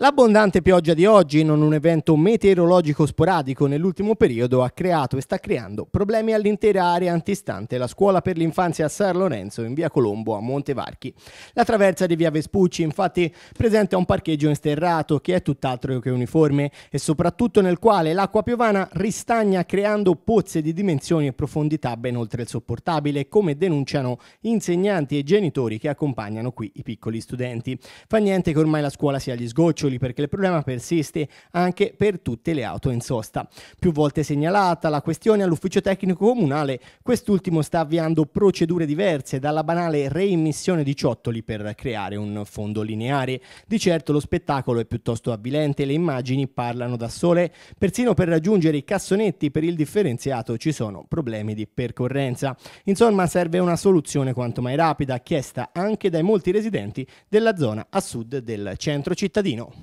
L'abbondante pioggia di oggi, non un evento meteorologico sporadico nell'ultimo periodo, ha creato e sta creando problemi all'intera area antistante la scuola per l'infanzia a San Lorenzo in via Colombo a Montevarchi. La traversa di via Vespucci infatti presenta un parcheggio insterrato che è tutt'altro che uniforme e soprattutto nel quale l'acqua piovana ristagna creando pozze di dimensioni e profondità ben oltre il sopportabile, come denunciano insegnanti e genitori che accompagnano qui i piccoli studenti. Fa niente che ormai la scuola sia agli sgoccioli titoli perché il problema persiste anche per tutte le auto in sosta. Più volte segnalata la questione all'ufficio tecnico comunale, quest'ultimo sta avviando procedure diverse dalla banale reimmissione di ciottoli per creare un fondo lineare. Di certo lo spettacolo è piuttosto avvilente, le immagini parlano da sole, persino per raggiungere i cassonetti per il differenziato ci sono problemi di percorrenza. Insomma serve una soluzione quanto mai rapida, chiesta anche dai molti residenti della zona a sud del centro cittadino.